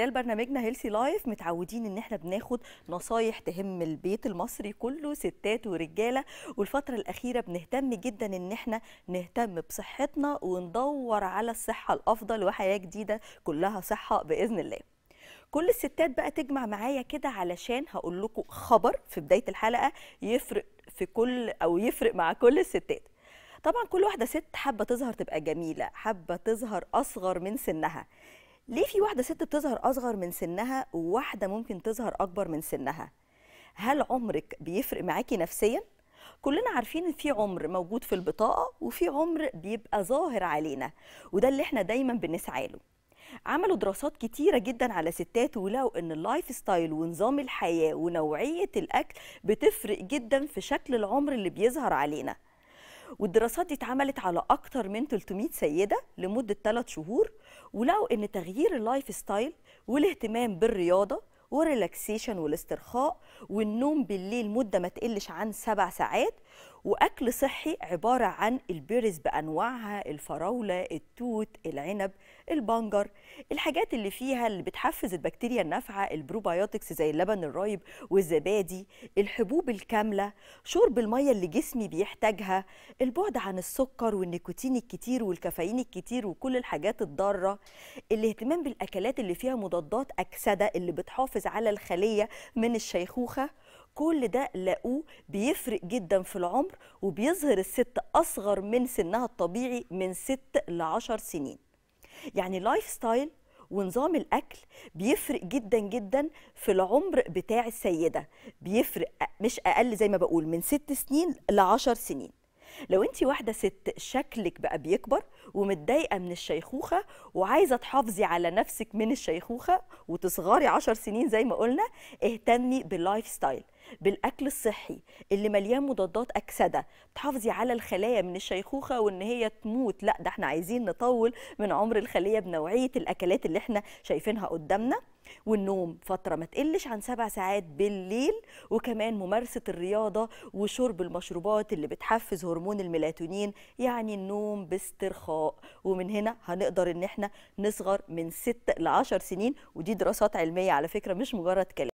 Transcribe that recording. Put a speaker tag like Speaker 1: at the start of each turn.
Speaker 1: خلال برنامجنا هيلسي لايف متعودين ان احنا بناخد نصايح تهم البيت المصري كله ستات ورجاله والفتره الاخيره بنهتم جدا ان احنا نهتم بصحتنا وندور على الصحه الافضل وحياه جديده كلها صحه باذن الله كل الستات بقى تجمع معايا كده علشان هقول لكم خبر في بدايه الحلقه يفرق في كل او يفرق مع كل الستات طبعا كل واحده ست حابه تظهر تبقى جميله حابه تظهر اصغر من سنها ليه في واحده ست بتظهر اصغر من سنها وواحده ممكن تظهر اكبر من سنها هل عمرك بيفرق معاكي نفسيا كلنا عارفين ان في عمر موجود في البطاقه وفي عمر بيبقى ظاهر علينا وده اللي احنا دايما بنسعى له عملوا دراسات كتيره جدا على ستات ولقوا ان اللايف ستايل ونظام الحياه ونوعيه الاكل بتفرق جدا في شكل العمر اللي بيظهر علينا والدراسات دي اتعملت على اكتر من 300 سيده لمده 3 شهور ولقوا ان تغيير اللايف ستايل والاهتمام بالرياضه والريلاكسيشن والاسترخاء والنوم بالليل مده ما تقلش عن 7 ساعات واكل صحي عباره عن البرز بانواعها الفراوله التوت العنب البنجر الحاجات اللي فيها اللي بتحفز البكتيريا النافعه البروبايوتكس زي اللبن الرايب والزبادي الحبوب الكامله شرب الميه اللي جسمي بيحتاجها البعد عن السكر والنيكوتين الكتير والكافيين الكتير وكل الحاجات الضاره الاهتمام بالاكلات اللي فيها مضادات اكسده اللي بتحافظ على الخليه من الشيخوخه كل ده لاقوه بيفرق جدا في العمر وبيظهر الست أصغر من سنها الطبيعي من 6 ل 10 سنين يعني لايف ستايل ونظام الاكل بيفرق جدا جدا في العمر بتاع السيده بيفرق مش اقل زي ما بقول من ست سنين لعشر سنين لو انت واحده ست شكلك بقى بيكبر ومتضايقه من الشيخوخه وعايزه تحافظي على نفسك من الشيخوخه وتصغري عشر سنين زي ما قلنا اهتمي باللايف ستايل بالاكل الصحي اللي مليان مضادات اكسده تحافظي على الخلايا من الشيخوخه وان هي تموت لا ده احنا عايزين نطول من عمر الخليه بنوعيه الاكلات اللي احنا شايفينها قدامنا والنوم فترة ما تقلش عن سبع ساعات بالليل وكمان ممارسة الرياضة وشرب المشروبات اللي بتحفز هرمون الميلاتونين يعني النوم باسترخاء ومن هنا هنقدر ان احنا نصغر من ست لعشر 10 سنين ودي دراسات علمية على فكرة مش مجرد كلام